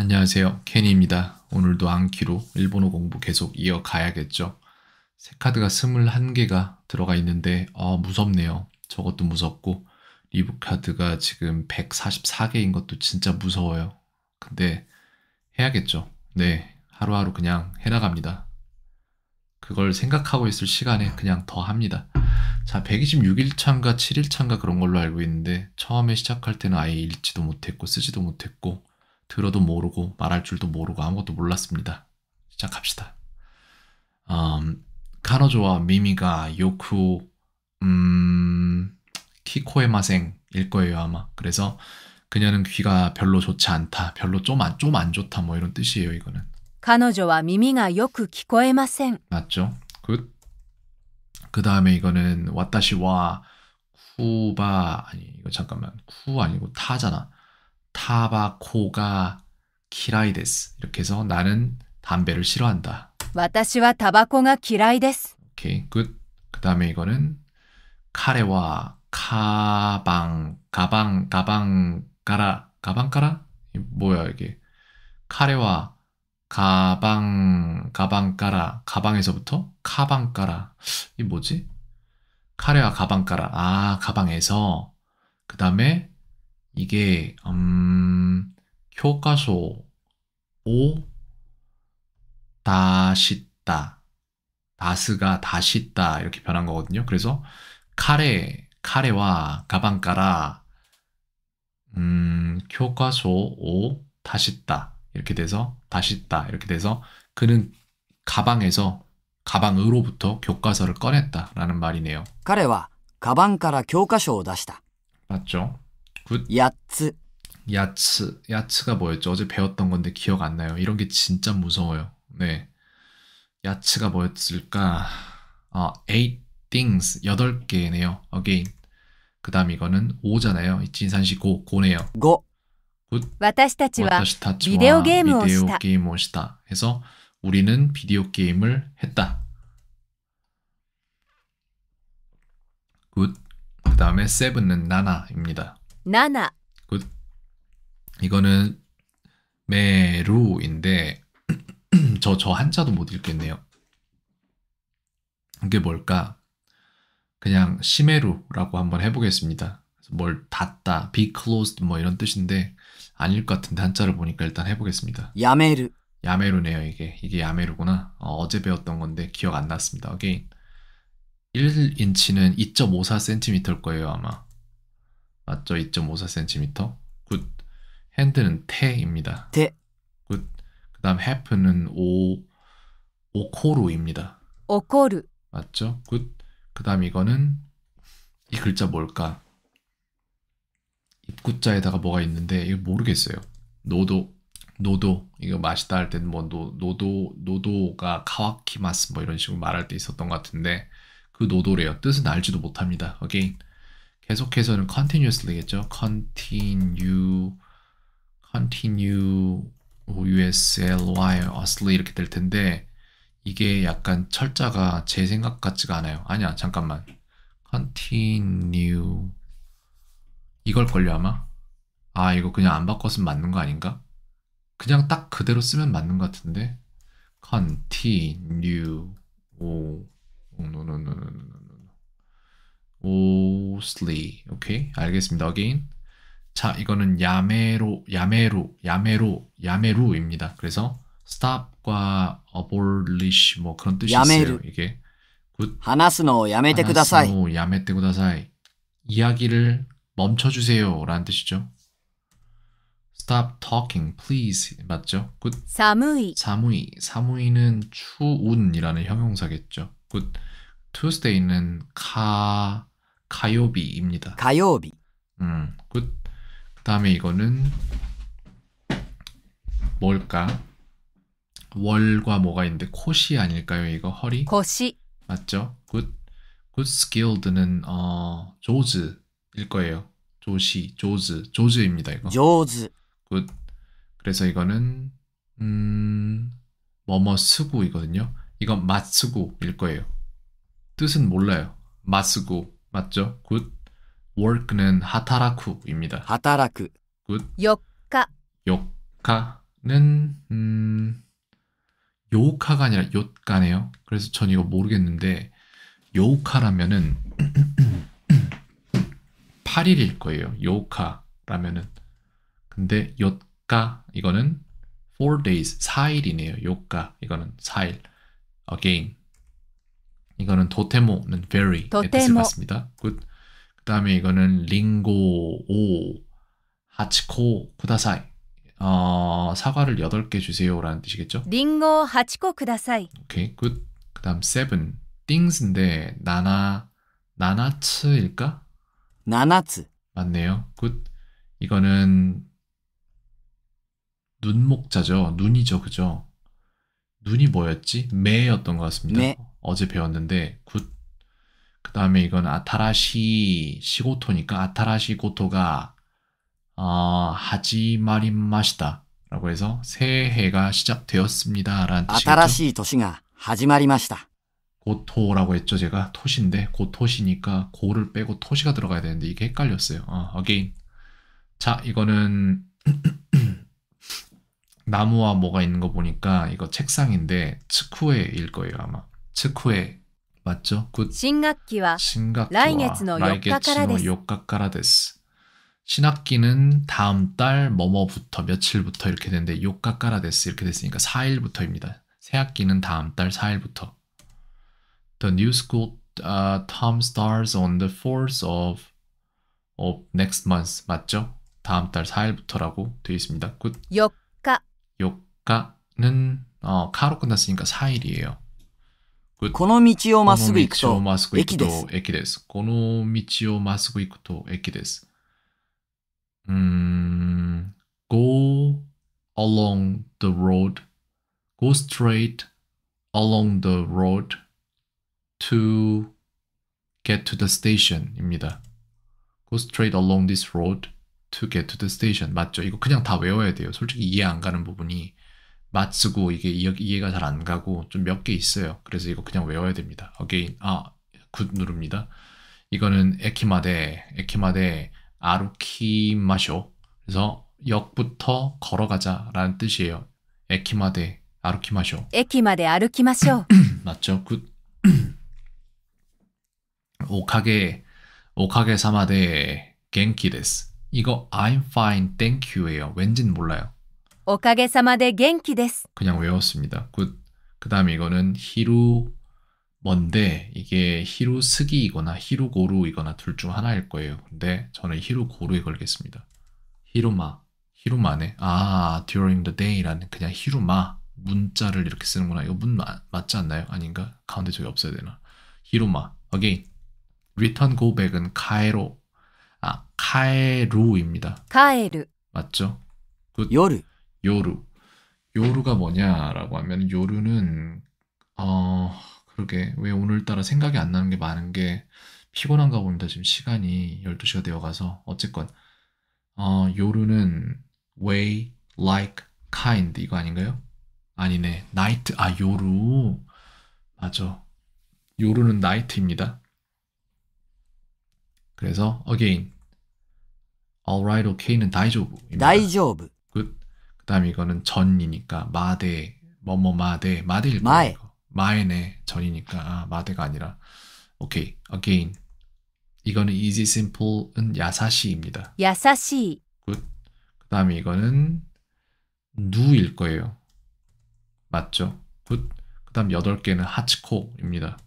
안녕하세요. 케니입니다. 오늘도 안키로 일본어 공부 계속 이어가야겠죠. 새 카드가 21개가 들어가 있는데 어, 무섭네요. 저것도 무섭고 리브 카드가 지금 144개인 것도 진짜 무서워요. 근데 해야겠죠. 네, 하루하루 그냥 해나갑니다. 그걸 생각하고 있을 시간에 그냥 더 합니다. 자, 1 2 6일차가7일차가 그런 걸로 알고 있는데 처음에 시작할 때는 아예 읽지도 못했고 쓰지도 못했고 들어도 모르고 말할 줄도 모르고 아무것도 몰랐습니다. 시작합시다. 음, 카노조와 미미가 요쿠 음, 키코의 마생일 거예요 아마. 그래서 그녀는 귀가 별로 좋지 않다. 별로 좀 안 좀 안 좋다 뭐 이런 뜻이에요 이거는. 카노조와 미미가 요쿠 키코의 마생. 맞죠? 굿. 그 다음에 이거는 와타시와 쿠바 아니 이거 잠깐만 쿠 아니고 타잖아. 타바코가 키라이데스 이렇게 해서 나는 담배를 싫어한다. 私は 타바코가 키라이데스. 오케이, 굿. 그다음에 이거는 카레와 가방 가방 가방 가라 가방 가라 뭐야 이게 카레와 가방 가방 가라 가방에서부터 가방 가라 이 뭐지 카레와 가방 가라 아 가방에서 그 다음에 이게 음, 교과서 5 다시다 다스가 다시다 이렇게 변한 거거든요. 그래서 카레 카레와 가방가라 음, 교과서 5 다시다 이렇게 돼서 다시다 이렇게 돼서 그는 가방에서 가방으로부터 교과서를 꺼냈다라는 말이네요. 카레와 가방から教科書を出した. 맞죠? 굿. 야츠. 야츠. 야츠가 뭐였죠? 어제 배웠던 건데 기억 안 나요. 이런 게 진짜 무서워요. 네. 야츠가 뭐였을까? 아, eight things. 여덟 개네요. again. 그다음 이거는 5잖아요. 이진산시 고 고네요. 고. 굿. 私たちは 비디오 게임을 디오 게임을 시다. 해서 우리는 비디오 게임을 했다. 굿. 그다음에 세븐은 나나입니다. 7. 굿. 이거는 메루인데 저 저 한자도 못 읽겠네요. 이게 뭘까? 그냥 시메루라고 한번 해보겠습니다. 뭘 닫다, be closed 뭐 이런 뜻인데 아닐 것 같은데 한자를 보니까 일단 해보겠습니다. 야메르. 야메루네요 이게 이게 야메루구나. 어, 제 배웠던 건데 기억 안 났습니다. 어게인 1인치는 2.54cm일 거예요 아마. 맞죠? 2.54cm. 굿. 핸드는 테입니다 대. 굿. 그다음 h 프는오 오코루입니다. 오코루. 맞죠? 굿. 그다음 이거는 이 글자 뭘까? 입구자에다가 뭐가 있는데 이거 모르겠어요. 노도 노도 이거 맛있다 할 때는 뭐 노, 노도 노도가 카와키마스 뭐 이런 식으로 말할 때 있었던 것 같은데 그 노도래요. 뜻은 알지도 못합니다. 어게인 계속해서는 continuously겠죠. continue, continue, usly, usly 이렇게 될 텐데 이게 약간 철자가 제 생각 같지가 않아요. 아니야, 잠깐만. continue 이걸 걸려 아마? 아 이거 그냥 안 바꿨으면 맞는 거 아닌가? 그냥 딱 그대로 쓰면 맞는 것 같은데 continue 오, 오 노노노노노 Mostly. 오케이. 알겠습니다. Again. 자, 이거는 야메로, 야메로, 야메로, 야메루입니다. 그래서 stop과 abolish 뭐 그런 뜻이 야메루. 있어요. 이게 굿. 하나스노 야메테 쿠다사이. 하나스노 야메테 쿠다사이. 이야기를 멈춰주세요. 라는 뜻이죠. Stop talking, please. 맞죠? 굿. 사무이. 사무이. 사무이는 추운이라는 형용사겠죠. 굿. 투스데이는 가 가요비입니다. 가요비. 음. 그 다음에 이거는 뭘까? 월과 뭐가 있는데 코시 아닐까요? 이거 허리? 코시. 맞죠? 굿. 굿 스킬드는 어 조즈일 거예요. 조시, 조즈, 조즈입니다 이거. 조즈. 굿. 그래서 이거는 음 뭐뭐 쓰고 이거든요. 이건 맞쓰고일 거예요. 뜻은 몰라요. 마스고 맞죠? 굿. w 크는 하타라쿠입니다. 하타라쿠. 굿. 요카요카는음 요카가 아니라 요카네요. 그래서 전 이거 모르겠는데 요카라면은 8일일 거예요. 요카라면은 근데 요카 이거는 4 days 4일이네요. 요카 이거는 4일. again 이거는 도테모는 very 도테모. 뜻을 습니다 그다음에 이거는 링고 오 하치코 쿠다사이. 어, 사과를 8개 주세요라는 뜻이겠죠? 링고 하치코 쿠다사이. 오케이. 굿. 그다음 세븐 띵스인데 나나 나나츠일까? 나나츠. 맞네요. 굿. 이거는 눈목자죠. 눈이죠. 그죠? 눈이 뭐였지? 매였던 것 같습니다. 매. 어제 배웠는데 굿. 그 다음에 이건 아타라시 시고토니까 아타라시 고토가 어, 하지마리마시다 라고 해서 새해가 시작되었습니다 라는 뜻이죠 아타라시 도시가 하지마리마시다 고토라고 했죠 제가 토시인데 고토시니까 고를 빼고 토시가 들어가야 되는데 이게 헷갈렸어요 어, again 자 이거는 나무와 뭐가 있는 거 보니까 이거 책상인데 츠쿠에일 거예요 아마 체코에 맞죠? 굿. 신학기와 신학기와 来月の4日から です. 신학기는 다음 달 뭐뭐부터 며칠부터 이렇게 되는데 요까까라 데스 이렇게 됐으니까 4일부터입니다. 새학기는 다음 달 4일부터. The new school uh, term starts on the 4th of, of next month. 맞죠? 다음 달 4일부터라고 되어 있습니다. 요까. 요까는 어, 카로 끝났으니까 4일이에요. この道をまっすぐ行くと駅です。駅です。この道をまっすぐ行くと駅です。うん、go along the road, go straight along the road to get to the station입니다. go straight along this road to get to the station. 맞죠? 이거 그냥 다 외워야 돼요. 솔직히 이해 안 가는 부분이 맞쓰고 이게 이해, 가잘 안 가고 좀 몇 개 있어요. 그래서 이거 그냥 외워야 됩니다. again 아굿 누릅니다. 이거는 에키마데 에키마데 아루키마쇼 그래서 역부터 걸어가자라는 뜻이에요. 에키마데 아루키마쇼. 에키마데 아루키마쇼. 맞죠? 굿. 오카게 오카게 사마데 겐키데스. 이거 I'm fine, thank you예요. 왠진 몰라요. 오카게사마데 겐키 스 그냥 외웠습니다. 굿. 그다음에 이거는 히루 뭔데 이게 히루스기이거나 히루고루이거나 둘 중 하나일 거예요. 근데 저는 히루고루에 걸겠습니다. 히루마. 히루마네. 아, during the day라는 그냥 히루마 문자를 이렇게 쓰는구나. 이거 문 마, 맞지 않나요? 아닌가? 가운데 저기 없어야 되나? 히루마. again. return go back은 카에로. 아, 카에루입니다. 카에루. 맞죠? 굿. 요르. 요루. 요루가 뭐냐라고 하면 요루는 어 그러게 왜 오늘따라 생각이 안 나는 게 많은 게 피곤한가 봅니다. 지금 시간이 12시가 되어가서 어쨌건 어 요루는 way like kind 이거 아닌가요? 아니네 night 아 요루 맞아 요루는 night입니다. 그래서 again alright okay는 다이조브입니다. 다이조 다음 이거는 전이니까 마대 뭐뭐 마대 마대일 거예거 마에네 전이니까 아, 마대가 아니라 오케이 again 이거는 easy simple은 야사시입니다. 야사시. 굿. 그다음에 이거는 누일 거예요. 맞죠? 굿. 그다음 여덟 개는 하치코입니다.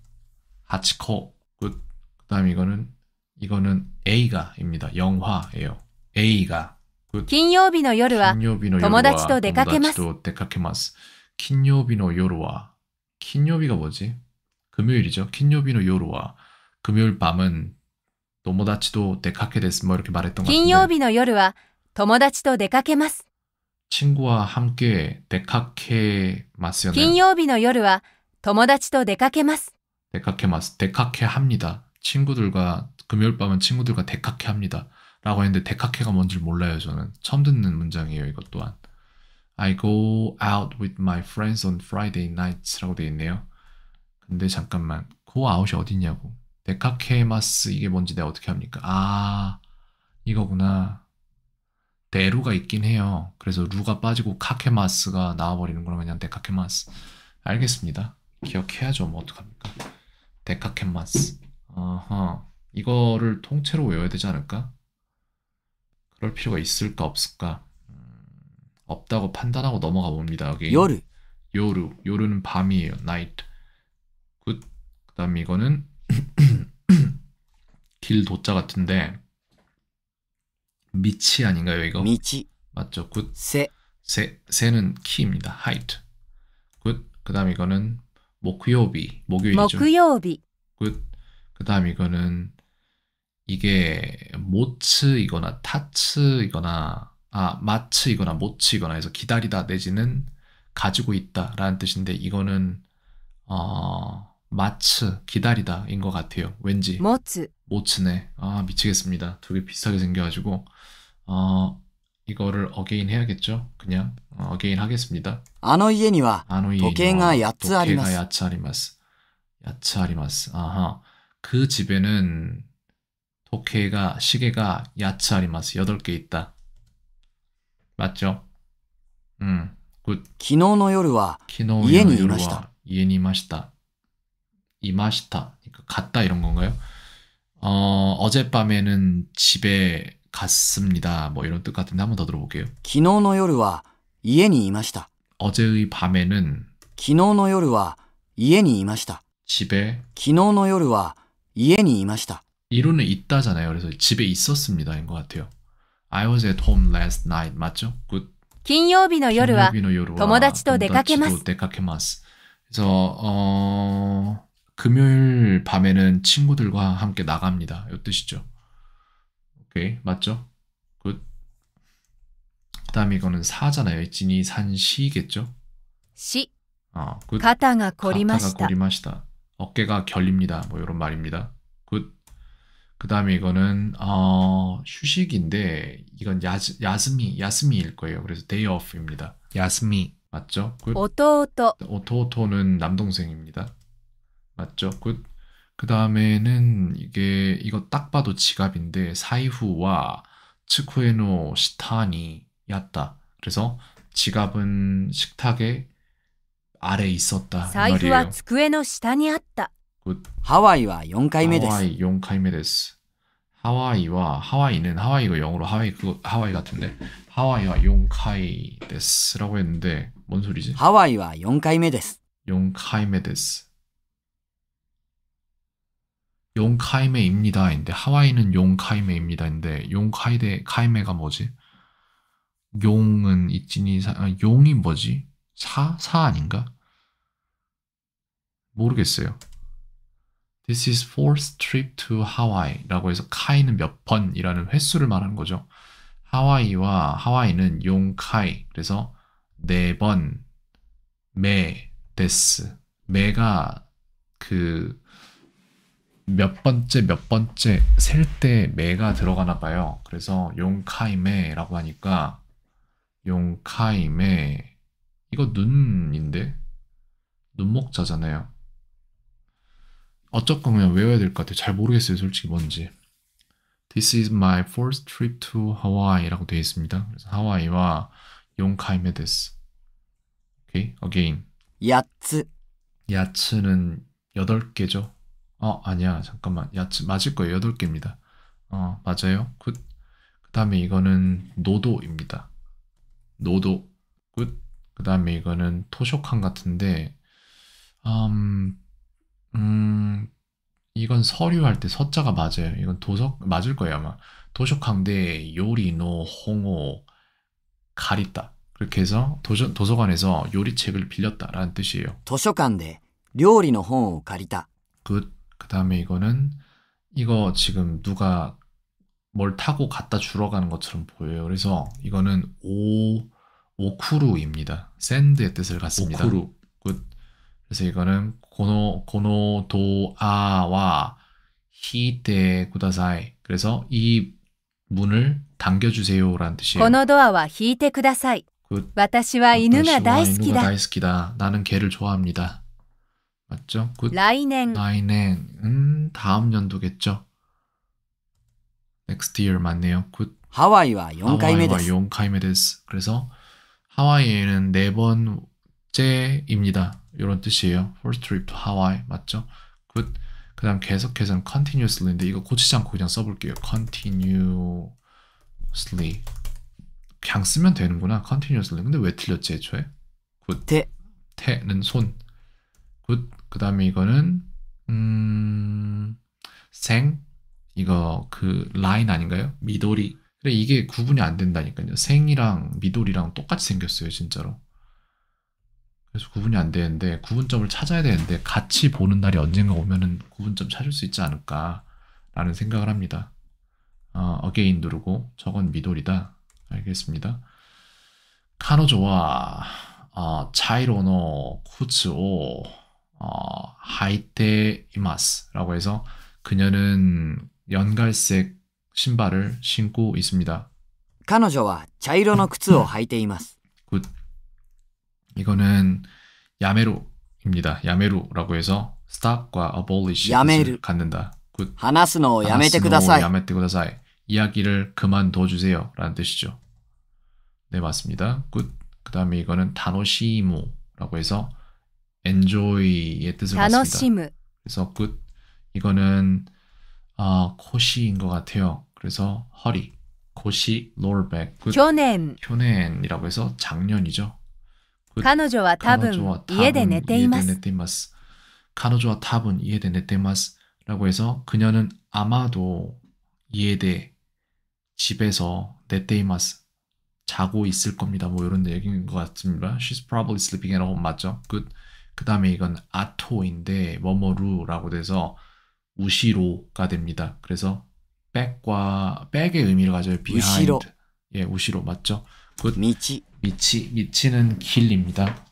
하치코. 굿. 그다음 이거는 이거는 에이가입니다 영화예요. 에이가 金曜日の夜は友達と出かけます。友達と出かけます。金曜日の夜は、金曜日が뭐지금요일이 죠。 金曜日の夜は、금요일밤은友達と出かけです。뭐이렇게말했던것같은 데。 金曜日の夜は友達と出かけます。친구와함께出かけますよね。金曜日の夜は友達と出かけます。出かけます。出かけ합니 다。 친구들 과、 금요일밤은친구들과出かけ합니 다。 라고 했는데 데카케가 뭔지 몰라요 저는 처음 듣는 문장이에요 이것 또한 I go out with my friends on Friday nights 라고 되어 있네요 근데 잠깐만 go 그 out이 어디냐고 데카케마스 이게 뭔지 내가 어떻게 합니까 아 이거구나 데루가 있긴 해요 그래서 루가 빠지고 카케마스가 나와버리는 거라 그냥 데카케마스 알겠습니다 기억해야죠 뭐 어떡합니까 데카케마스 어허 이거를 통째로 외워야 되지 않을까? 그럴 필요가 있을까 없을까? 음, 없다고 판단하고 넘어가 봅니다. 여기 요르요르 요루는 밤이에요. night. 굿. 그다음 이거는 길 도자 같은데 미치 아닌가요, 이거? 미치. 맞죠? 굿. 세. 세 세는 키입니다. height. 굿. 그다음 이거는 목요비. 목요일이죠. 목요비. 굿. 그다음 이거는 이게 모츠이거나 타츠이거나 아 마츠이거나 모츠이거나 해서 기다리다 내지는 가지고 있다라는 뜻인데 이거는 어 마츠 기다리다인 것 같아요. 왠지 모츠 모츠네. 아 미치겠습니다. 두 개 비슷하게 생겨가지고 어 이거를 어게인 해야겠죠? 그냥 어, 게인 하겠습니다. 아노이에니와 도케가 야츠 아리마스. 도케가 야츠 아리마스. 야츠 아리마스. 아하. 그 집에는 케이가 시계가 야츠 아리마스. 8개 있다. 맞죠? 음. 굿. 昨루の夜は昨日の夜は 이에니마시다. 이마시다. 그러니까 갔다 이런 건가요? 어, 어젯밤에는 집에 갔습니다. 뭐 이런 뜻 같은데 한번더 들어볼게요. 기노노 日の夜は家にいました 어제의 밤에는 昨日の夜は家にいました. 집에 기노노 日の夜は家にいました 이론은 있다잖아요. 그래서 집에 있었습니다인 것 같아요. I was at home last night 맞죠? Good. 金曜日の夜は友達と出かけます. 그래서 어 금요일 밤에는 친구들과 함께 나갑니다. 이 뜻이죠. 오케이 맞죠? 굿. 그다음 이거는 사잖아요. 진이 산 시겠죠? 시. 어, 굿. 가타가 고리마시다. 어깨가 결립니다. 뭐 이런 말입니다. 굿. 그 다음에 이거는 어, 휴식인데 이건 야즈, 야스미 야스미일 거예요. 그래서 day off입니다. 야스미 맞죠? 굿. 오토오토 오토오토는 남동생입니다. 맞죠? 굿. 그 다음에는 이게 이거 딱 봐도 지갑인데 사이후와 츠쿠에노 시타니 였다. 그래서 지갑은 식탁에 아래 있었다. 사이후와 츠쿠에노 시타니 였다. 굿. 하와이와 4회目です 하와이 4回目で 하와이와 하와이는 하와이가 영어로 하와이 그 하와이 같은데 하와이와 4回です라고 했는데 뭔 소리지? 하와이와 4回目です. 4回目です. 4回目입니다인데 하와이는 4回目입니다인데 4回대 回目가 뭐지? 용은 있지니 사, 용이 아, 뭐지? 사? 사 아닌가? 모르겠어요. This is fourth trip to Hawaii 라고 해서 카이는 몇 번이라는 횟수를 말하는 거죠. 하와이와 하와이는 용카이 그래서 네 번 매 데스 매가 그 몇 번째 몇 번째 셀 때 매가 들어가나 봐요. 그래서 용카이 매라고 하니까 용카이 매 이거 눈인데 눈목자잖아요. 어쨌건 그냥 외워야 될 것 같아요. 잘 모르겠어요, 솔직히 뭔지. This is my f i r s t trip to Hawaii라고 되어 있습니다. 그래서 하와이와 용카이메 데스. 오케이, again. 야츠. 야츠는 8개죠. 어, 아니야. 잠깐만. 야츠 맞을 거예요. 8개입니다. 어, 맞아요. 굿. 그다음에 이거는 노도입니다. 노도. 굿. 그다음에 이거는 토쇼칸 같은데 음, 음, 이건 서류할 때 서자가 맞아요. 이건 도석 맞을 거예요 아마. 도서관대 요리노 홍어 가리다. 그렇게 해서 도서, 도서관에서 요리책을 빌렸다라는 뜻이에요. 도서관대 요리노 홍어 가리다. 그 그다음에 이거는 이거 지금 누가 뭘 타고 갖다 주러 가는 것처럼 보여요. 그래서 이거는 오 오쿠루입니다. 샌드의 뜻을 갖습니다. 오쿠루. 굿. 그래서 이거는 この、この도あは引いてください。그래서이 아 문을 당겨주세요 라는 뜻이에요. このドアは引いてください.私は이누大好きだ. 다이스키다. 나는 개를 좋아합니다. 맞죠? 그, 来年.来年. 음, 다음 연도겠죠. next y 맞네요. 굿. 하와이와 4回目です. 4回目です. 그래서 하와이에는 네 번째입니다. 이런 뜻이에요. First trip to Hawaii 맞죠? Good. 그 다음 계속해서는 continuously인데 이거 고치지 않고 그냥 써볼게요. continuously 그냥 쓰면 되는구나. continuously 근데 왜 틀렸지 애초에? Good. 대. 태는 손. Good. 그 다음에 이거는 음... 생 이거 그 라인 아닌가요? 미도리. 그래 이게 구분이 안 된다니까요. 생이랑 미도리랑 똑같이 생겼어요 진짜로. 그래서 구분이 안 되는데 구분점을 찾아야 되는데 같이 보는 날이 언젠가 오면은 구분점 찾을 수 있지 않을까라는 생각을 합니다. 어, 어게인 누르고 저건 미돌이다. 알겠습니다. 카노조와 어, 차이로노 쿠츠오 어, 하이테 이마스라고 해서 그녀는 연갈색 신발을 신고 있습니다. 카노조와 女이로色쿠靴오 하이테 이마스 이거는 야메로입니다. 야메로라고 해서 stop과 abolish 야메르. 갖는다. 굿. 하나스노 야메테 쿠다사이. 야메테 쿠다사이. 이야기를 그만둬 주세요. 라는 뜻이죠. 네, 맞습니다. 굿. 그다음에 이거는 다노시무라고 해서 enjoy의 뜻을 다노시무. 갖습니다. 그래서 굿. 이거는 아, 코시인 것 같아요. 그래서 허리, 코시, 롤백, 굿. 효넨. 효넨이라고 해서 작년이죠. 彼女は多分家で寝ています。彼女は多分家で寝ています。라고해서그녀는 그 아마도 이에대 집에서 네테이마스 자고 있을 겁니다. 뭐 이런 얘기인 것 같습니다. She's probably sleeping at home 맞죠? 그 그다음에 이건 아토인데 뭐뭐루라고 돼서 우시로가 됩니다. 그래서 백과 백의 의미를 가져요. 비하인드. 우시로. 예, 우시로 맞죠? 굿. 미치. 미치. 미치는 길입니다.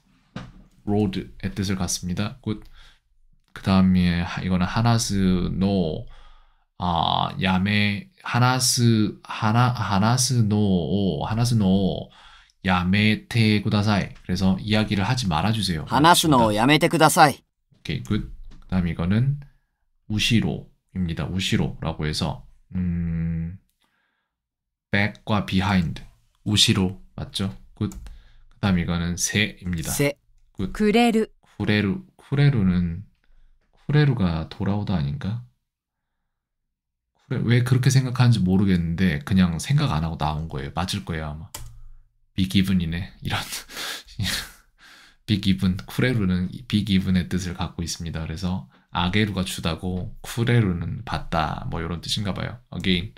road의 뜻을 갖습니다. 굿. 그 다음에 이거는 하나스 노 아, 야메 하나스 하나 하나스 노 하나스 노 야메테 구다사이. 그래서 이야기를 하지 말아 주세요. 하나스 노 야메테 구다사이. 오케이. 굿. 그다음 이거는 우시로입니다. 우시로라고 해서 음 백과 비하인드 우시로 맞죠? 굿. 그다음 이거는 세입니다. 세. 굿. 그레루. 쿠레루. 쿠레루는 쿠레루가 돌아오다 아닌가? 쿠레 왜 그렇게 생각하는지 모르겠는데 그냥 생각 안 하고 나온 거예요. 맞을 거예요 아마. 비기분이네 이런. 비기분 쿠레루는 비기분의 뜻을 갖고 있습니다. 그래서 아게루가 주다고 쿠레루는 받다 뭐 이런 뜻인가 봐요. Again.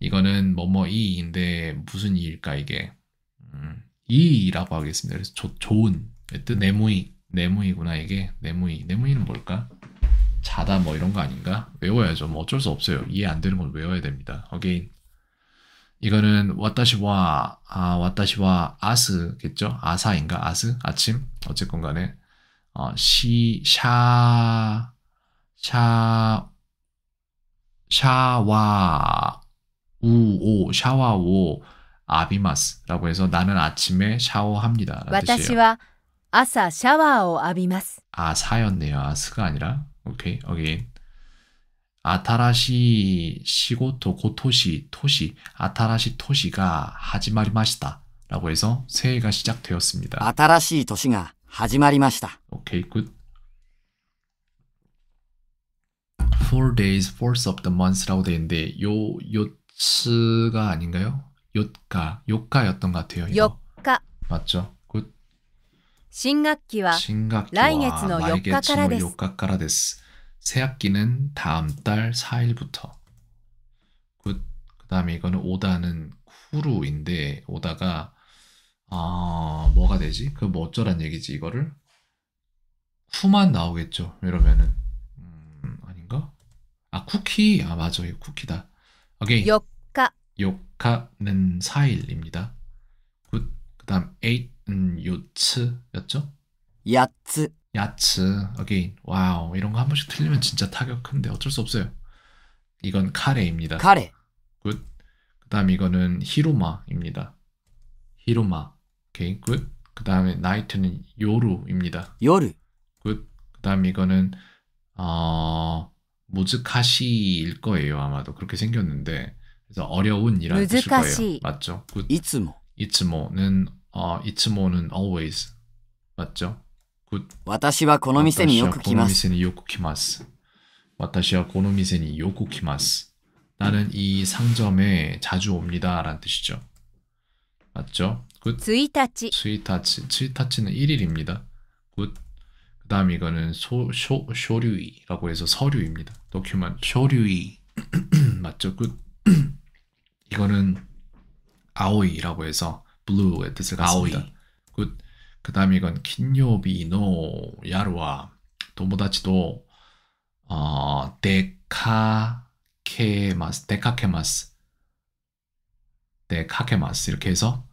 이거는 뭐뭐 이인데 무슨 이일까 이게 음, 이라고 하겠습니다. 그래서 조, 좋은 뜻 네모이 네모이구나 이게 네모이 네모이는 뭘까? 자다 뭐 이런 거 아닌가? 외워야죠. 뭐 어쩔 수 없어요. 이해 안 되는 건 외워야 됩니다. 어게인 이거는 와타시와 아 와타시와 아스겠죠? 아사인가 아스 아침 어쨌건 간에 어, 시샤샤 샤와 우오 샤와오 아비마스라고 해서 나는 아침에 샤워합니다. 私は朝シャワーを浴びます. 아사였네요. 아스가 아니라. 오케이. 어게인. 아타라시 시고토 고토시 토시 아타라시 토시가 하지마리마시다. 라고 해서 새해가 시작되었습니다. 아타라시 토시가 하지마리마시다. 오케이, 굿. Four days, fourth of the month라고 되는데 요요 스가 아닌가요? 요가 요가였던 것 같아요. 요가 맞죠? 신학기와 신학기와 라이게츠노 요새 학기는 다음 달 4일부터. 굿. 그다음에 이거는 오다는 쿠루인데 오다가 아 뭐가 되지? 그뭐 어쩌란 얘기지 이거를 쿠만 나오겠죠. 이러면은 음, 아닌가? 아 쿠키 아 맞아요 쿠키다. Okay. 역 요카는 4일입니다. 굿. 그다음 8은 음, 요츠였죠? 야츠. 야츠. a g a 와우. 이런 거 한 번씩 틀리면 진짜 타격 큰데 어쩔 수 없어요. 이건 카레입니다. 카레. 굿. 그다음 이거는 히로마입니다. 히로마. 오케이. 굿. 그다음에 나이트는 요루입니다. 요루. 굿. 그다음 이거는 어 무즈카시일 거예요 아마도 그렇게 생겼는데 그래서 어려운이란 뜻일 거예요 맞죠? 이츠모 이츠모는 어 이츠모는 always 맞죠? 굿. 私はこの店によく来ます.私はこの店によく来ます. 나는 이 상점에 자주 옵니다라는 뜻이죠. 맞죠? 굿. 스위타치. 스위타치. 스위타치는 1일입니다. 그 다음 이거는 소, 쇼, 쇼류이라고 해서 서류입니다. 도큐먼 쇼류이 맞죠? 굿. 그, 이거는 아오이라고 해서 b l 의 뜻을 갖습니다. 굿. 그 다음 이건 킨요비노 야루와 도모다치도 어, 데카케마스 데카케마스 데카케마스 이렇게 해서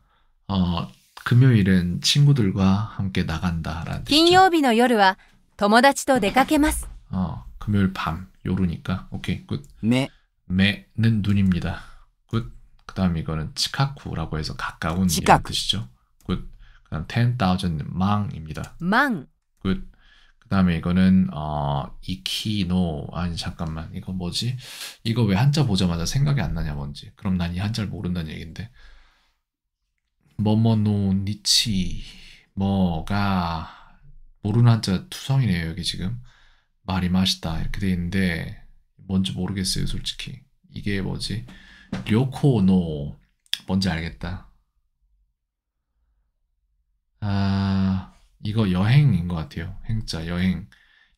어, 금요일은 친구들과 함께 나간다라는 뜻이죠. 金曜日の夜は友達と出かけます. 어, 금요일 밤 요루니까 오케이 굿. 매 네. 매는 눈입니다. 굿. 그다음 이거는 치카쿠라고 해서 가까운 치카쿠. 뜻이죠. 굿. 그다음 1 0 0 0 0 망입니다. 망. 굿. 그다음에 이거는 어 이키노 아니 잠깐만 이거 뭐지? 이거 왜 한자 보자마자 생각이 안 나냐 뭔지. 그럼 난 이 한자를 모른다는 얘긴데. 뭐뭐노 니치 뭐가 모르는 한자 투성이네요 여기 지금 말이 맛있다 이렇게 돼 있는데 뭔지 모르겠어요 솔직히 이게 뭐지 료코노 뭔지 알겠다 아 이거 여행인 것 같아요 행자 여행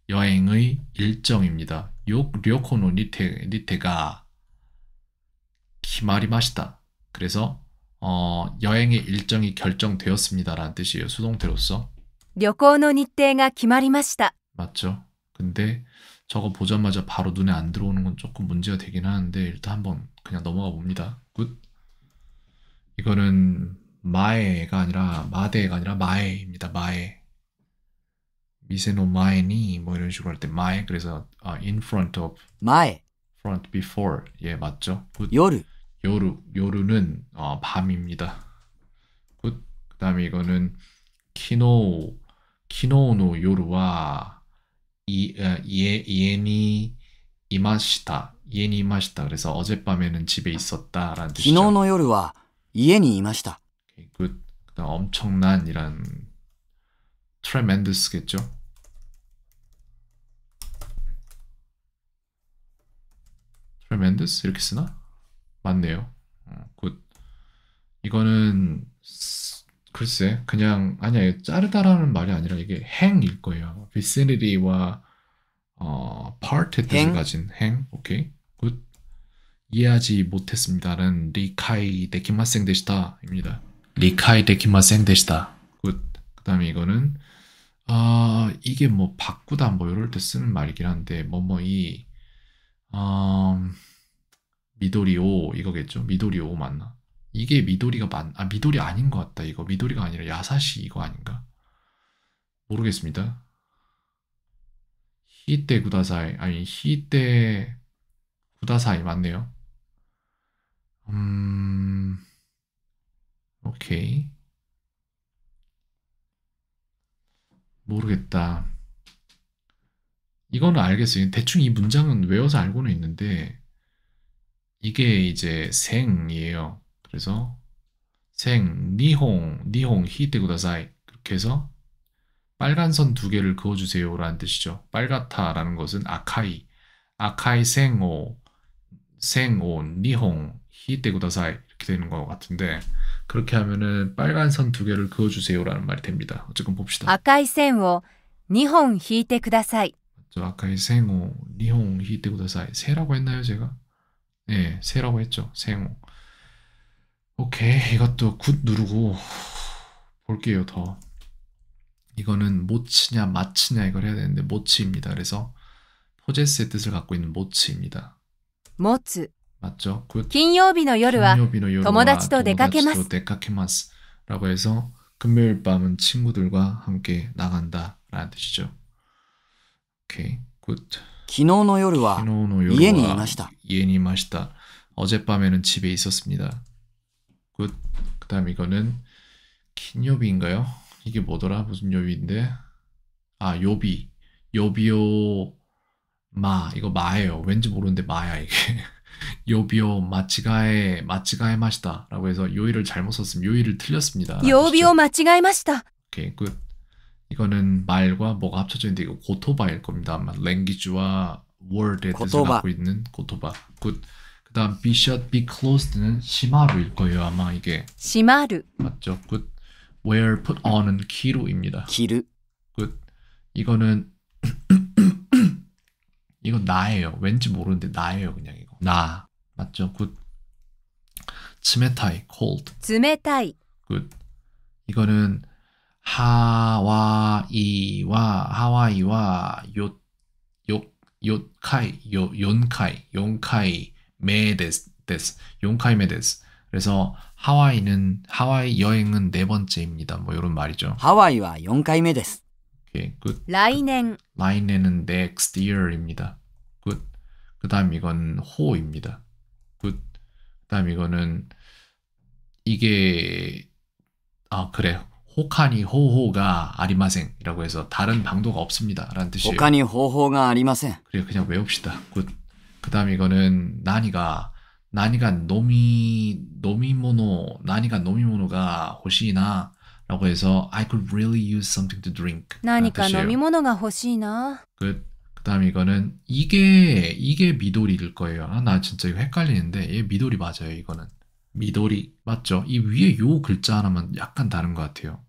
여행의 일정입니다 요 료코노 니테 니테가 기말이 맛있다 그래서 어, 여행의 일정이 결정되었습니다라는 뜻이에요. 수동태로서. 旅行の日程が決まりました. 맞죠? 근데 저거 보자마자 바로 눈에 안 들어오는 건 조금 문제가 되긴 하는데 일단 한번 그냥 넘어가 봅니다. 굿. 이거는 마에가 아니라 마데가 아니라 마에입니다. 마에. 미세노 마에니 뭐 이런 식으로 할 때 마에 그래서 아, in front of 마에 front before 예 맞죠? 굿. 요르 요루 요루는 어, 밤입니다. 굿. 그다음에 이거는 키노 키노노 요루와 이예 아, 이엔이 이마시다 이엔이 이마시다 그래서 어젯밤에는 집에 있었다라는 뜻이죠. 키노노 요루와 이엔이 이마시다. 굿. 그다음 엄청난 이란 트레멘드스겠죠. 트레멘드스 이렇게 쓰나? 맞네요. 어, 굿. 이거는 글쎄 그냥 아니야 자르다라는 말이 아니라 이게 행일 거예요. vicinity와 어, p a r t 뜻을 가진 행. 오케이. 굿. 이해하지 못했습니다는 리카이 데키마생 데시다입니다. 리카이 데키마생 데시다. 굿. 그다음에 이거는 아 어, 이게 뭐 바꾸다 뭐 이럴 때 쓰는 말이긴 한데 뭐뭐이 어, 음, 미도리오 이거겠죠. 미도리오 맞나? 이게 미도리가 맞, 아, 미도리 아닌 것 같다. 이거 미도리가 아니라 야사시 이거 아닌가? 모르겠습니다. 히때 구다사이, 아니, 히때 구다사이 맞네요. 음, 오케이. 모르겠다. 이거는 알겠어요. 대충 이 문장은 외워서 알고는 있는데, 이게 이제 생이에요. 그래서 생, 니홍, 니홍 히데 구다사이 그렇게 해서 빨간 선 두 개를 그어주세요 라는 뜻이죠. 빨갛다 라는 것은 아카이, 아카이 생오, 생오, 니홍 히데 구다사이 이렇게 되는 것 같은데 그렇게 하면은 빨간 선 두 개를 그어주세요 라는 말이 됩니다. 어쨌건 봅시다. 아카이 생오, 니홍 히데 구다사이 아카이 생오, 니홍 히데 구다사이 세라고 했나요 제가? 예, 새라고 했죠. 생호. 오케이. 이것도 굿 누르고 볼게요, 더. 이거는 못 치냐, 마치냐 이걸 해야 되는데 모치입니다. 그래서 포제스의 뜻을 갖고 있는 모치입니다. 모츠. 맞죠? 굿. 금요일の夜は友達と出かけます. 라고 해서 금요일 밤은 친구들과 함께 나간다라는 뜻이죠. 오케이. 굿. 昨日の夜は家にいました。家にいました。어젯밤에는집에있었습니 다。 그 다음 이거는 긴요비인가요? 이게 뭐더라? 무슨 요비인데? 아, 요비. 요비오 마. 이거 마예요. 왠지 모르는데 마야 이게. 요비오 마치가에 마치가에 마시다 라고 해서 요일을 잘못 썼음 요일을 틀렸습니다. 요비오 마치가에 마시다. 오케이 굿. 이거는 말과 뭐가 합쳐져 있는데 이거 고토바일 겁니다. 아마 랭귀지와 월드의 뜻을 갖고 있는 고토바. 굿. 그다음 be shut, be closed는 시마루일 거예요. 아마 이게 시마루 맞죠? 굿. wear, put on은 기루입니다. 키루 굿. 이거는 이건 나예요. 왠지 모르는데 나예요, 그냥 이거. 나 맞죠? 굿. 츠메타이, cold. 츠메타이. 굿. 이거는 하와이와 하와이와 요, 요, 요카이 요, 연카이 연카이 메데스 데스 연카이 메데스 그래서 하와이는 하와이 여행은 네 번째입니다. 뭐 이런 말이죠. 하와이와 4카이 메데스. 오케이 굿. 라이넨 라이넨은 next year입니다. 굿. 그다음 이건 호입니다. 굿. 그다음 이거는 이게 아 그래요. 호카니 호호가 아리마생이라고 해서 다른 방도가 없습니다. 라는 뜻이에요. 호카니 호호가 아리마생. 그래 그냥 외웁시다. 굿. 그다음 이거는 나니가 나니가 노미 노미모노 나니가 노미모노가 호시나 라고 해서 I could really use something to drink. 나니까 노미모노가 호시나. 굿. 그다음 이거는 이게 이게 미도리일 거예요. 아, 나 진짜 이거 헷갈리는데 얘 미도리 맞아요. 이거는 미도리 맞죠? 이 위에 요 글자 하나만 약간 다른 것 같아요.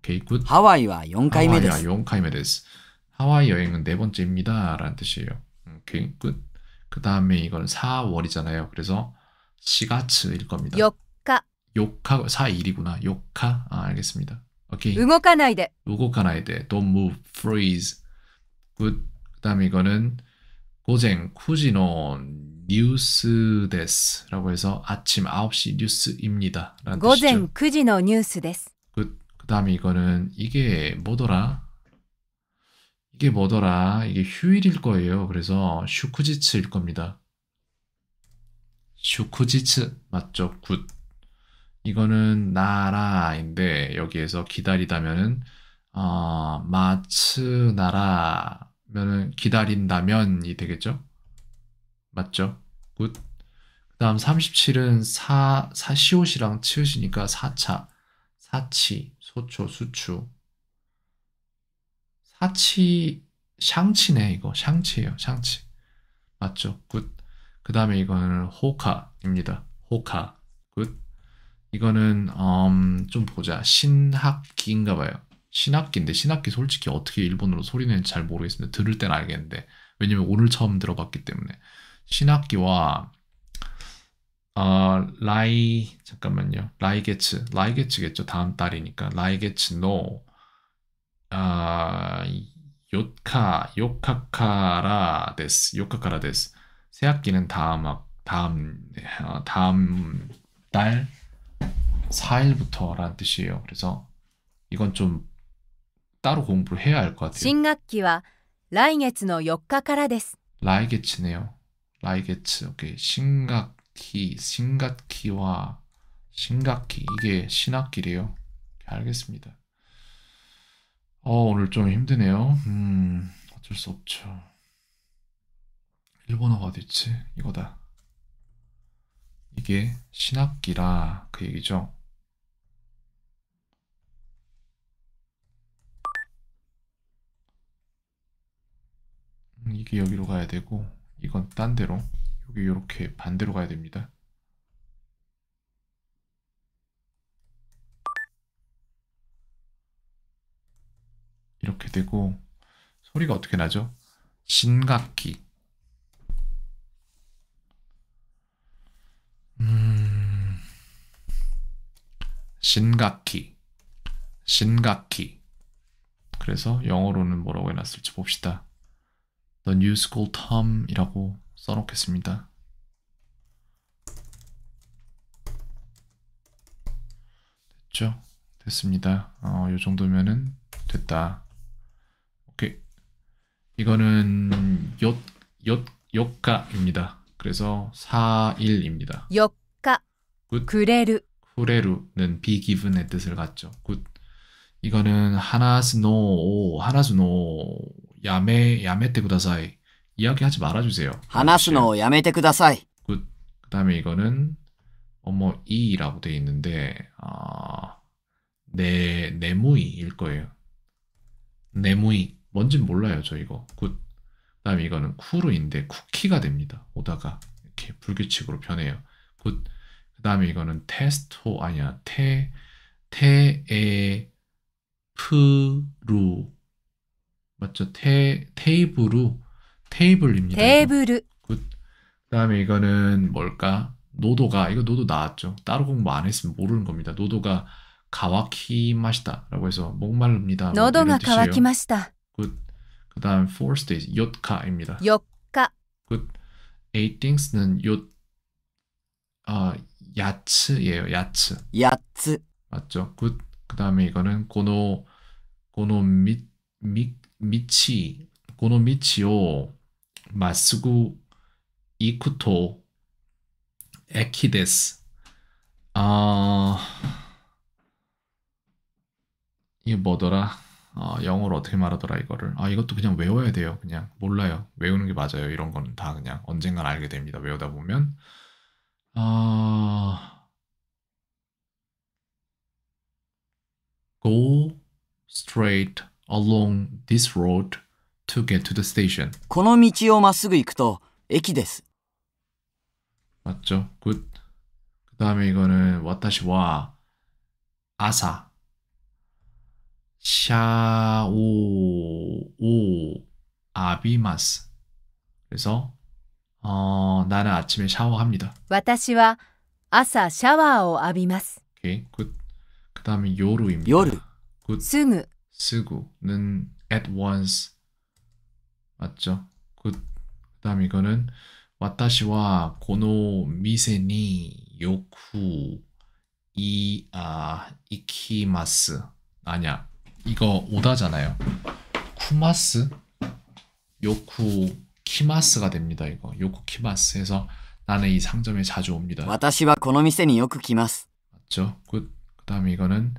오케이 굿. 하와이와 4回目です. 하와이와 4回目です. 하와이 여행은 네 번째입니다. 라는 뜻이에요. 오케이 굿. 그 다음에 이건 4월이잖아요. 그래서 4가츠일 겁니다. 욕카. 욕카 4일이구나. 욕카. 아, 알겠습니다. 오케이. 응오카나이데. 응오카나이데. Don't move. Freeze. 굿. 그 다음에 이거는 고쟁 쿠지노 뉴스 데스라고 해서 아침 9시 뉴스입니다. 고쟁 쿠지노 뉴스 데스. 다음에 이거는 이게 뭐더라? 이게 뭐더라? 이게 휴일일 거예요. 그래서 슈쿠지츠일 겁니다. 슈쿠지츠 맞죠? 굿. 이거는 나라인데 여기에서 기다리다면은 어, 마츠나라면은 기다린다면이 되겠죠? 맞죠? 굿. 그 다음 37은 사, 사시옷이랑 치우시니까4차 사치. 소초, 수추. 사치, 샹치네, 이거. 샹치예요, 샹치. 맞죠? 굿. 그 다음에 이거는 호카입니다. 호카. 굿. 이거는, 음, 좀 보자. 신학기인가 봐요. 신학기인데, 신학기 솔직히 어떻게 일본어로 소리는 잘 모르겠습니다. 들을 땐 알겠는데. 왜냐면 오늘 처음 들어봤기 때문에. 신학기와 어, 라이 잠깐만요. 라이게츠 라이게츠겠죠. 다음 달이니까 라이게츠 노 아, 요카 요카카라 데스 요카카라 데스 새 학기는 다음 학 다음 어, 다음 달 4일부터라는 뜻이에요. 그래서 이건 좀 따로 공부를 해야 할 것 같아요. 신학기와 라이게츠의 4日からです. 라이게츠네요. 라이게츠. 오케이. 신학 기, 신각기와 신각기 이게 신학기래요. 알겠습니다. 어 오늘 좀 힘드네요. 음 어쩔 수 없죠. 일본어가 어디 있지? 이거다. 이게 신학기라 그 얘기죠. 음, 이게 여기로 가야 되고 이건 딴 데로 여기 이렇게 반대로 가야 됩니다. 이렇게 되고 소리가 어떻게 나죠? 진각기 음... 신각기 신각기 그래서 영어로는 뭐라고 해놨을지 봅시다 The New School t o m 이라고 써놓겠습니다. 됐죠? 됐습니다. 어, 요 정도면은 됐다. 오케이. 이거는 엿, 엿, 역가입니다. 그래서 4일입니다. 역가. 굿. 그레루. 구레루는 be given의 뜻을 갖죠. 굿. 이거는 하나스노, 하나스노, 야메, 야메테 구다사이. 이야기하지 말아주세요. 하나스노 야메테 쿠다사이. 굿. 그다음에 이거는 어머 이라고 돼 있는데 아, 네 네무이일 거예요. 네무이 뭔진 몰라요 저 이거. 굿. 그다음에 이거는 쿠루인데 쿠키가 됩니다. 오다가 이렇게 불규칙으로 변해요. 굿. 그다음에 이거는 테스토 아니야 테 테에 프루 맞죠? 테 테이블루 테이블입니다. 테이블. 그다음에 이거는 뭘까? 노도가 이거 노도 나왔죠. 따로 공부 안 했으면 모르는 겁니다. 노도가 가와키마시다라고 해서 목말릅니다. 뭐 노도가 가와키마시다. 굿. 그다음 f t a y s 요카입니다. 요카. 굿. e t h 는요 아, 야츠예요. 야츠. 야츠. 맞죠? 굿. 그다음에 이거는 고노 고노 미, 미 미치 고노 미치오 마쓰구 이쿠토 에키데스 아 이게 뭐더라 어, 영어로 어떻게 말하더라 이거를 아 이것도 그냥 외워야 돼요 그냥 몰라요 외우는 게 맞아요 이런 거는 다 그냥 언젠간 알게 됩니다 외우다 보면 아 go straight along this road to get to the station. この道をまっすぐ行くと駅です。 맞죠? 굿. 그 다음에 이거는 와타시 샤오오 아비마스 그래서 어, 나는 아침에 샤워합니다. 私は 아사 샤워를 浴びます. 오케이, 굿. 그 다음에 요루입니다. 요루. 굿. 스구. 쓰구는 at once 맞죠? 그 다음 이거는 와타시와 고노 미세니 요쿠 이 아 이키마스 아니야 이거 오다잖아요 쿠마스 요쿠 키마스가 됩니다 이거 요쿠 키마스 해서 나는 이 상점에 자주 옵니다 私は 고노미세니 요쿠 키마스 맞죠? 그, 그다음 이거는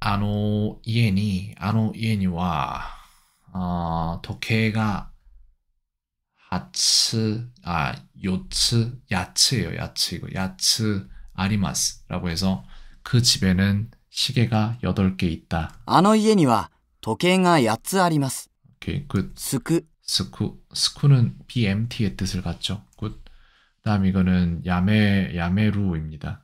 아노 이엔이 아노 이엔이와 어, 도케가 하츠, 아, 요츠, 야츠예요. 야츠이고, 야츠 아리마스라고 해서 그 집에는 시계가 8개 있다. 아노이에니와 도케가 8つ 아리마스. 오케이, 굿. 스쿠. 스쿠. 스쿠는 BMT의 뜻을 갖죠. 굿. 다음 이거는 야메, 야메루입니다.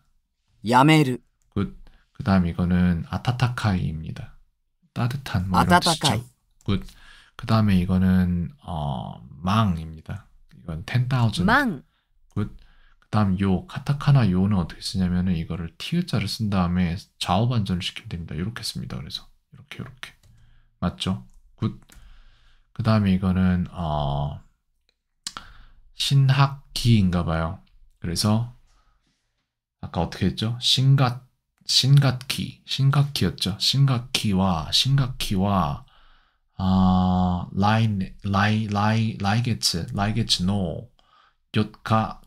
야메르. 굿. 그 다음 이거는 아타타카이입니다. 따뜻한 뭐 이런 아타타카이. 굿. 그 다음에 이거는 어, 망입니다. 이건 텐0우즈 망. 굿. 그 다음 요, 카타카나 요는 어떻게 쓰냐면은 이거를 티 T자를 쓴 다음에 좌우 반전을 시키면 됩니다. 이렇게 씁니다. 그래서 이렇게 이렇게. 맞죠? 굿. 그 다음에 이거는 어, 신학기인가 봐요. 그래서 아까 어떻게 했죠? 신각 신각기 신각기였죠. 신각기와 신각기와 아, 라이, 라이, 라이, 라이게츠, 라이게츠 노, 요카,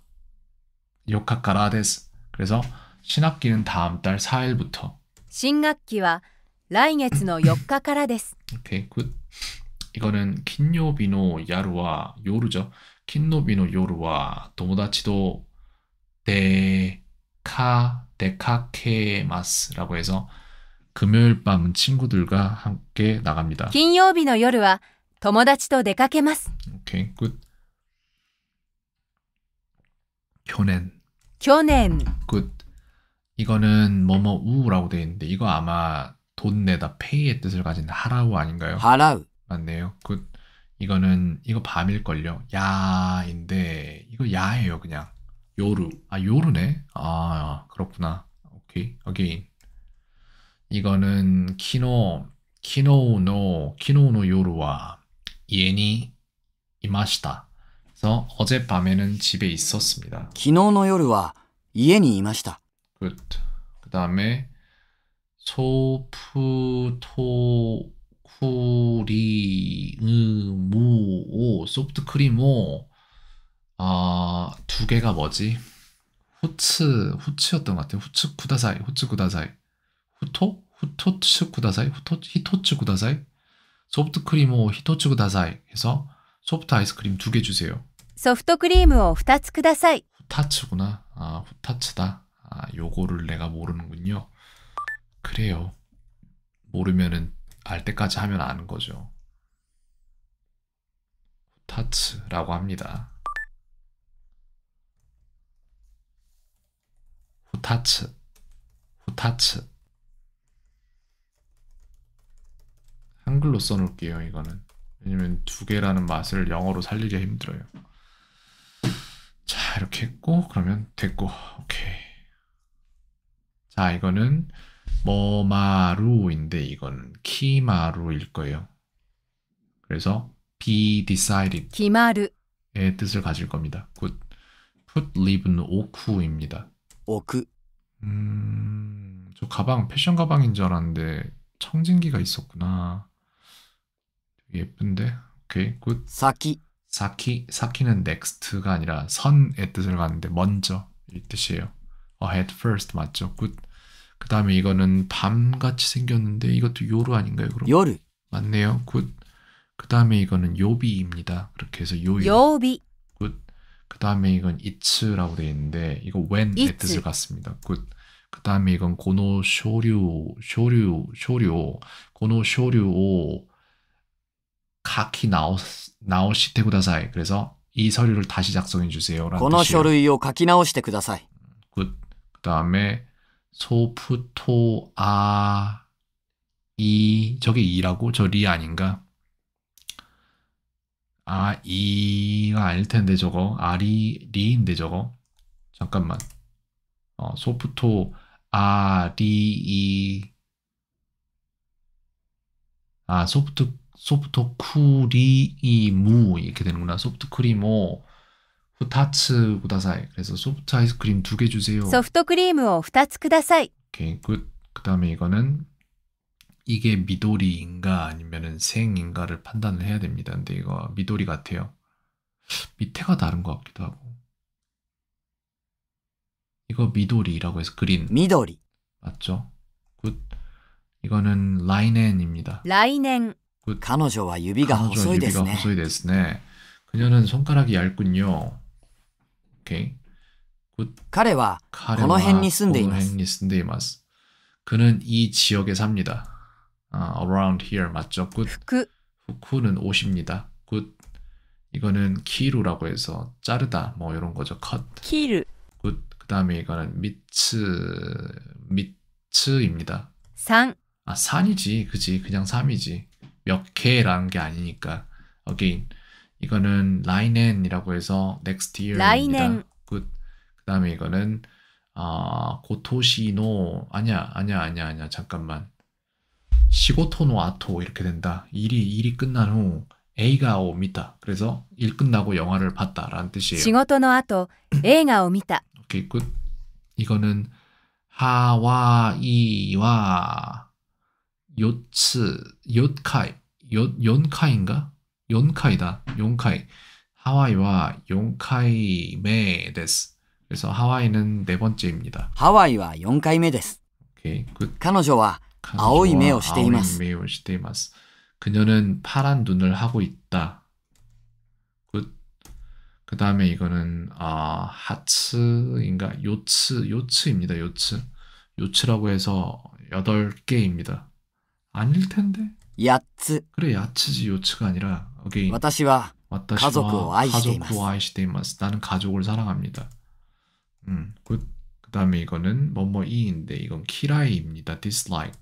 요카카라 데스. 그래서 신학기는 다음 달 4일부터. 신학기와 라이게츠노 요카카라 데스. 오케이, 굿. 이거는 킨요비노 야루와 요루죠. 킨노비노 요루와 도모다치도 데카 데카케마스라고 해서 금요일 밤은 친구들과 함께 나갑니다. 金曜日の夜は友達と出かけます. 오케이, 굿. 교낸. 교낸. 굿. 이거는 뭐뭐 우라고 돼 있는데 이거 아마 돈 내다 페이의 뜻을 가진 하라우 아닌가요? 하라우. 맞네요. 굿. 이거는 이거 밤일걸요. 야인데 이거 야예요 그냥. 요루. 아 요루네. 아 그렇구나. 오케이. 어게인. 이거는 키노 키노노 키노노 요루와 예니 이마시다. 그래서 어젯밤에는 집에 있었습니다. 키노노 요루와 예니 이마시다. 굿. 그다음에 소프토 쿠리무오 소프트 크림오 아 두 개가 뭐지? 후츠 후츠였던 것 같아요. 후츠 쿠다사이 후츠 쿠다사이 후토? 후토츠 구다사이? 후토, 히토츠 구다사이? 소프트 크림 을 히토츠 구다사이 해서 소프트 아이스크림 두 개 주세요. 소프트 크림 2つ 구다사이. 후타츠구나. 아, 후타츠다. 아, 요거를 내가 모르는군요. 그래요. 모르면은 알 때까지 하면 아는 거죠. 후타츠라고 합니다. 후타츠. 후타츠. 한글로 써놓을게요 이거는 왜냐면 두 개라는 맛을 영어로 살리기 힘들어요 자 이렇게 했고 그러면 됐고 오케이 자 이거는 머마루인데 이거는 키마루일 거예요 그래서 be decided 기마루의 뜻을 가질 겁니다 굿 put live는 오쿠입니다 오크 음 저 가방 패션 가방인 줄 알았는데 청진기가 있었구나 예쁜데 오케이 굿 사키 사키 사키는 next가 아니라 선의 뜻을 갖는데 먼저 이 뜻이에요 ahead 어, first 맞죠 굿그 다음에 이거는 밤같이 생겼는데 이것도 요루 아닌가요 그럼 요루 맞네요 굿그 다음에 이거는 요비입니다 그렇게 해서 요요 요비 굿그 다음에 이건 it라고 되어 있는데 이거 when의 It's. 뜻을 갖습니다 굿그 다음에 이건 고노 쇼류, 쇼류, 쇼류, 고노 쇼류오, 각히 나오 나오시테 구다사이. 그래서 이 서류를 다시 작성해 주세요라는 뜻이에요. この書類を書き直してください. 굿. 그다음에 소프토 아이 저게 이라고 저 리 아닌가? 아 이가 아닐 텐데 저거 아리 리인데 저거 잠깐만 어, 소프토 아리이 아 소프트 소프트 크리이무 이렇게 되는구나. 소프트 크림오 후타츠 구다사이. 그래서 소프트 아이스크림 두 개 주세요. 소프트 크림을 후타츠 구다사이. 오케이 굿. 그다음에 이거는 이게 미도리인가 아니면은 생인가를 판단을 해야 됩니다. 근데 이거 미도리 같아요. 밑에가 다른 것 같기도 하고. 이거 미도리라고 해서 그린. 미도리. 맞죠? 굿. 이거는 라인엔입니다. 라인엔. 彼女は指が細いですね。 그 그녀는 손가락이 얇군요. 오케이. 굿. 彼はこの辺に住んでいます. 그는 이 지역에 삽니다. 아, around here 맞죠? 굿. 후쿠. 그 후쿠는 옷입니다. 굿. 이거는 키루라고 해서 자르다 뭐 이런 거죠. 컷. 키루. 굿. 그다음에 이거는 미츠 미츠입니다. 산. 아, 산이지. 그지. 그냥 삼이지. 몇 개라는 게 아니니까 again 이거는 라인엔이라고 해서 next year 라인엔 굿 그다음에 이거는 아 고토시노 아니야 아니야 아니야 아니야 잠깐만 시고토노 아토 이렇게 된다 일이 일이 끝난 후 에이가 오미다 그래서 일 끝나고 영화를 봤다라는 뜻이에요. 시고토노 아토 에이가 오미다. 오케이 굿 이거는 하와이와 요츠, 요카이, 요, 연카인가? 연카이다. 용카이. 하와이와 용카이메 데스. 그래서 하와이는 네 번째입니다. 하와이와 4카이메す 오케이. 굿. 彼女は青い目をしてい 그녀는 파란 눈을 하고 있다. 그다음에 이거는 아, 하츠인가? 요츠, 요츠입니다. 요츠. 요츠라고 해서 여덟 개입니다 아닐 텐데. 야츠. 그래 야츠지 요츠가 아니라 오케이. 私は 가족을 아이시테이마스. 나는 가족을 사랑합니다. 음. 그, 그다음에 이거는 뭐 뭐이인데 이건 키라이입니다. dislike.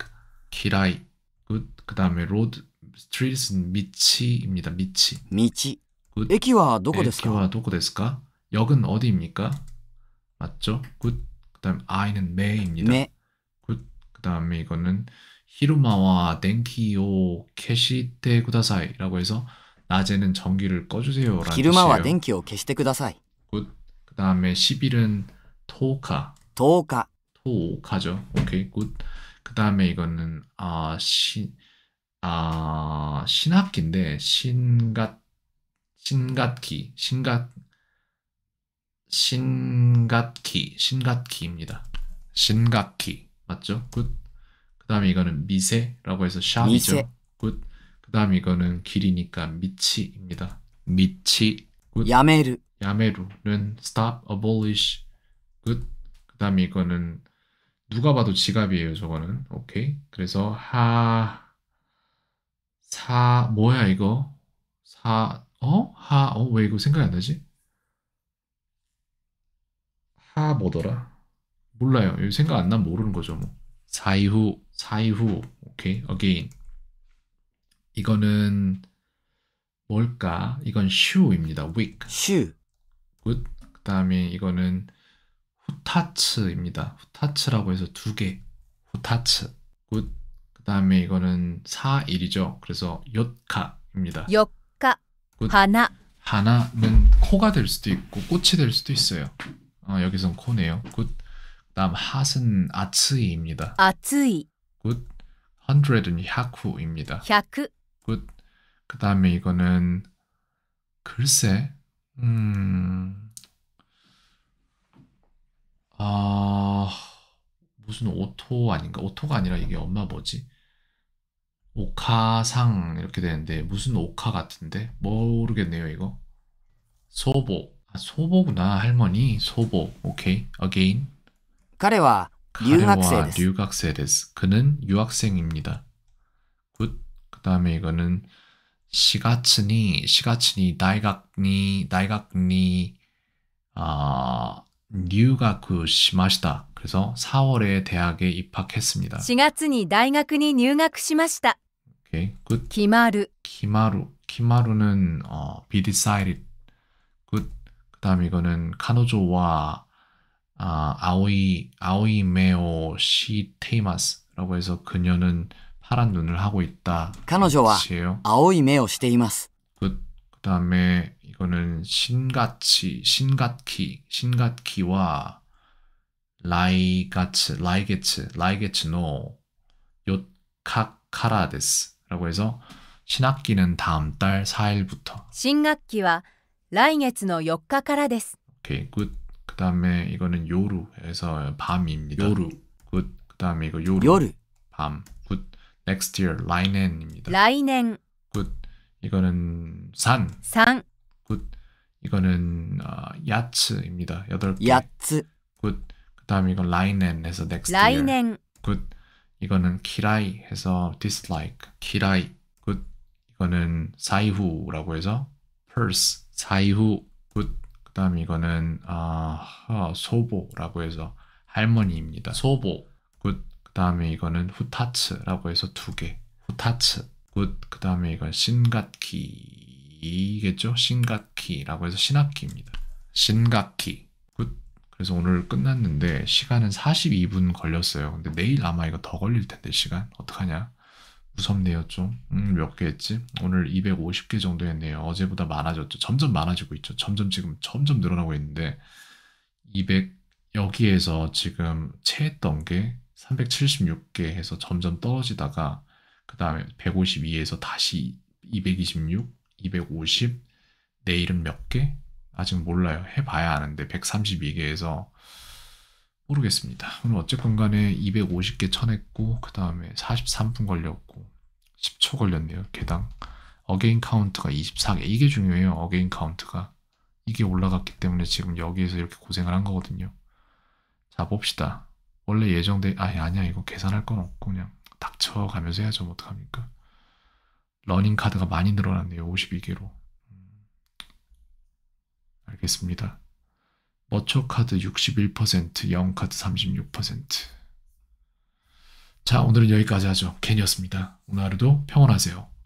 키라이. 굿. 그다음에 road s t 는 미치입니다. 미치. 미치. 굿. 에키와 도코ですか? 에키와 도코ですか? 역은 어디입니까? 맞죠? 굿. 그다음 아이는 매입니다. 매. 굿. 그다음에 이거는 히루마와 덴키요 캐시테 구다사이 라고 해서 낮에는 전기를 꺼주세요 라는 히루마와 덴키요 캐시테 구다사이 굿. 그 다음에 10일은 토오카 토오카 토오카죠 오케이 굿그 다음에 이거는 아, 시, 아 신학기인데 신갓 신갓기 신갓 신갓기 신갓기입니다 신갓기 맞죠 굿 그다음에 이거는 미세라고 해서 샵이죠. 미 굿. 그다음에 이거는 길이니까 미치입니다. 미치. 굿. 야메르. 야메루는 stop, abolish. 굿. 그다음에 이거는 누가 봐도 지갑이에요. 저거는 오케이. 그래서 하. 사 뭐야 이거 사 어? 하, 어? 왜 이거 생각이 안 나지? 하 뭐더라? 몰라요. 생각 안 나면 모르는 거죠, 뭐. 사이후, 사이후, 오케이, again. 이거는 뭘까? 이건 슈입니다 week. s good. 그 다음에 이거는 후타츠입니다. 후타츠라고 해서 두 개. 후타츠. good. 그 다음에 이거는 사일이죠. 그래서 요카입니다. 요카. good. 하나. 하나는 코가 될 수도 있고 꽃이 될 수도 있어요. 어, 여기선 코네요. good. 다음 핫은 아츠이입니다. 아츠이. 굿. h u n d r e d 입니다 야쿠. 굿. 그 다음에 이거는 글쎄, 음, 아 무슨 오토 아닌가? 오토가 아니라 이게 엄마 뭐지? 오카상 이렇게 되는데 무슨 오카 같은데 모르겠네요 이거. 소보. 아, 소보구나 할머니 소보 오케이 okay. again 彼は留学生です。留学生です. 그는 유학생입니다. 굿. 그다음에 이거는 시가츠니 시가츠니 대학니 대학니 아 유학을 しました. 그래서 4월에 대학에 입학했습니다. 4月に 대학에 入学しました. 오케이. 굿. 기마루. 기마루. 기마루는 어 비디사이드. 굿. 그다음 이거는 카노조와 아, 오이 아오이 메오 시 테이마스라고 해서 그녀는 파란 눈을 하고 있다. 그녀와 아오이 메오 시테이마스. 그다음에 그 이거는 신가치 신가키 신가키와 라이가츠 라이게츠 라이게츠노 요카카라데스라고 해서 신학기는 다음 달 4일부터. 신학기와 来月の4日からです. 오케이, 굿. 그다음에 이거는 요루에서 밤입니다. 요루. 굿. 그다음에 이거 요루. 요루. 밤. 굿. Next y 라이넨입니다. 라이넨. 굿. 이거는 산. 산. 굿. 이거는 어, 야츠입니다. 여덟 개. 야츠. 굿. 그다음 이건 라이넨 해서 next 라이넨. 굿. 이거는 키라이 해서 dislike. 키라이. 굿. 이거는 사이후라고 해서 purse. 사이후. 다음 이거는 아, 하 소보라고 해서 할머니입니다. 소보. 굿. 그 다음에 이거는 후타츠라고 해서 두 개. 후타츠. 굿. 그 다음에 이건 신갓키겠죠? 신갓키라고 해서 신학기입니다. 신각키. 굿. 그래서 오늘 끝났는데 시간은 42분 걸렸어요. 근데 내일 아마 이거 더 걸릴 텐데 시간 어떡하냐? 무섭네요 좀. 음, 몇 개 했지? 오늘 250개 정도 했네요. 어제보다 많아졌죠. 점점 많아지고 있죠. 점점 지금 점점 늘어나고 있는데 200 여기에서 지금 채했던 게 376개 해서 점점 떨어지다가 그 다음에 152에서 다시 226, 250 내일은 몇 개? 아직 몰라요. 해봐야 아는데 132개에서 모르겠습니다. 오늘 어쨌건 간에 250개 쳐냈고 그 다음에 43분 걸렸고 10초 걸렸네요. 개당 어게인 카운트가 24개 이게 중요해요. 어게인 카운트가 이게 올라갔기 때문에 지금 여기에서 이렇게 고생을 한 거거든요. 자 봅시다. 원래 예정된 아니 아니야 이거 계산할 건 없고 그냥 닥쳐 가면서 해야죠. 뭐 어떡합니까? 러닝 카드가 많이 늘어났네요. 52개로. 음, 알겠습니다. 머초카드 61%, 영카드 36%. 자, 오늘은 여기까지 하죠. 겐이었습니다. 오늘 하루도 평온하세요.